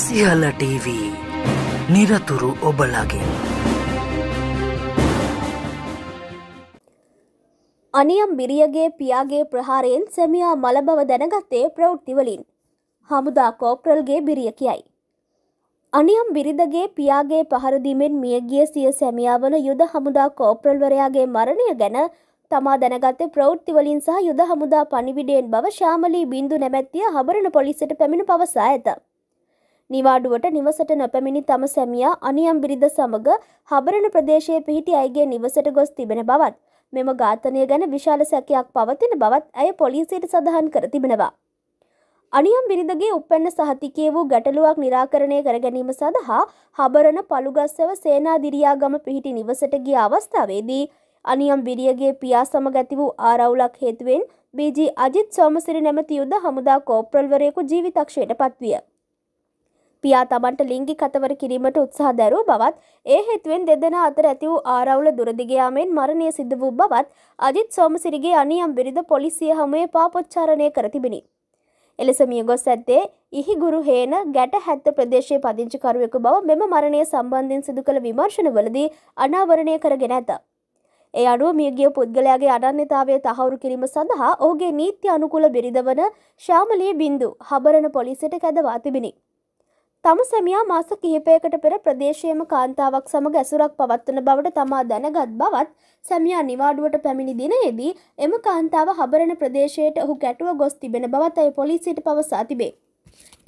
සියල TV නිරතුරු ඔබලගෙන් අනියම් බිරියගේ පියාගේ ප්‍රහාරයෙන් සැමියා මල බව දැනගත්තේ ප්‍රවෘත්තිවලින් හමුදා කෝප්‍රල්ගේ බිරිය කියයි. අනියම් බිරිදගේ පියාගේ පහරදීමෙන් මියගිය සිය සැමියාවන යුද හමුදා කෝප්‍රල්වරයාගේ මරණය ගැන තමා දැනගත්තේ ප්‍රවෘත්තිවලින් සහ යුද හමුදා පනිිවිඩයෙන් බව ශාමලී බින්දු නැමැත්තිය හබරණ පොලිසිට පැමිණ පවසා ඇත. නිවාඩුවට නිවසට නොපැමිණි තම සැමියා අනියම් බිරිඳ සමග හබරණ ප්‍රදේශයේ පිහිටි අයගේ නිවසට ගොස් තිබෙන බවත් මෙම ඝාතනය ගැන විශාල සැකයක් පවතින බවත් ඇය පොලිසියට සඳහන් කර තිබෙනවා. අනියම් බිරිඳගේ උපැන්න සහතිකය වූ ගැටලුවක් නිරාකරණය කර ගැනීම සඳහා හබරණ පළුගස්සව සේනාදිරියාගම පිහිටි නිවසට ගිය අවස්ථාවේදී අනියම් බිරියගේ පියා සමග ඇති වූ ආරවුලක් හේතුවෙන් බීජී අජිත් සෝමසිරි නැමැති යුද හමුදා කෝප්‍රල්වරයෙකු ජීවිතක්ෂයට පත්විය. පියා තමන්ට ලිංගිකතවර කිරීමට උත්සාහ දැරූ බවත් ඒ හේතුවෙන් දෙදෙනා අතර ඇති වූ ආරවුල දුරදිගයාමෙන් මරණය සිද්ධ වූ බවත් අජිත් සෝමසිරිගේ අනියම් බිරිඳ පොලිසිය හමුවේ පාපොච්චාරණය කර තිබිණි. එලෙස මිය ගොස් ඇත්තේ ඉහිගුරු හේන ගැට හැත්ත ප්‍රදේශයේ පදිංචිකරුවෙකු බව මෙම මරණය සම්බන්ධයෙන් සිදු කළ විමර්ශනවලදී අනාවරණය කරගෙන ඇත. ඒ අනුව මියගිය පුද්ගලයාගේ අනන්‍යතාවය තහවුරු කිරීම සඳහා ඔහුගේ නීත්‍ය අනුකූල බිරිඳ වන ශාමලී බින්දු හබරණ පොලිසියට කැදවා තිබිණි. තම සැමියා මාස කිහිපයකට පෙර ප්‍රදේශයේම කාන්තාවක් සමග ඇසුරක් පවත්වන බවට තමා දැනගත් බවත් සැමියා නිවාඩුවට පැමිණි දිනයේදී එම කාන්තාව හබරණ ප්‍රදේශයට ඔහු ගැටුව ගොස් තිබෙන බවත් අය පොලිසියට පවසා තිබේ.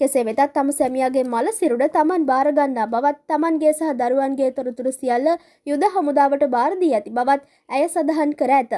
කෙසේ වෙතත් තම සැමියාගේ මල සිරුඩ තමන් බාරගන්නා බවත් තමන්ගේ සහ දරුවන්ගේ තොරතුරු සියල්ල යුද හමුදාවට බාරදී ඇති බවත් ඇය සඳහන් කර ඇත.